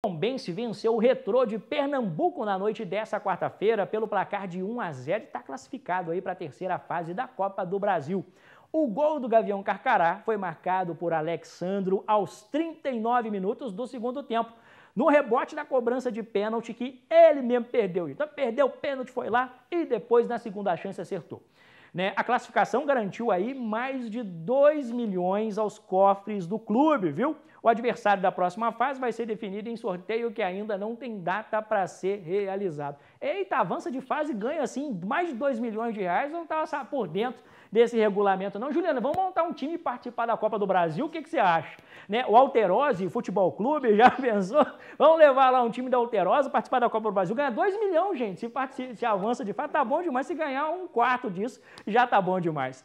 Tombense venceu o Retrô de Pernambuco na noite dessa quarta-feira pelo placar de 1 a 0 e está classificado aí para a terceira fase da Copa do Brasil. O gol do Gavião Carcará foi marcado por Alexandro aos 39 minutos do segundo tempo, no rebote da cobrança de pênalti que ele mesmo perdeu. Então perdeu o pênalti, foi lá e depois na segunda chance acertou. Né? A classificação garantiu aí mais de 2 milhões aos cofres do clube, viu? O adversário da próxima fase vai ser definido em sorteio que ainda não tem data para ser realizado. Eita, avança de fase e ganha assim mais de 2 milhões de reais. Não estava tá por dentro desse regulamento, não. Juliana, vamos montar um time e participar da Copa do Brasil? O que, que você acha? Né? O Alterose Futebol Clube, já pensou? Vamos levar lá um time da Alterose, participar da Copa do Brasil, Ganha 2 milhões, gente. Se, se, avança de fase, tá bom demais. Se ganhar um quarto disso, já tá bom demais.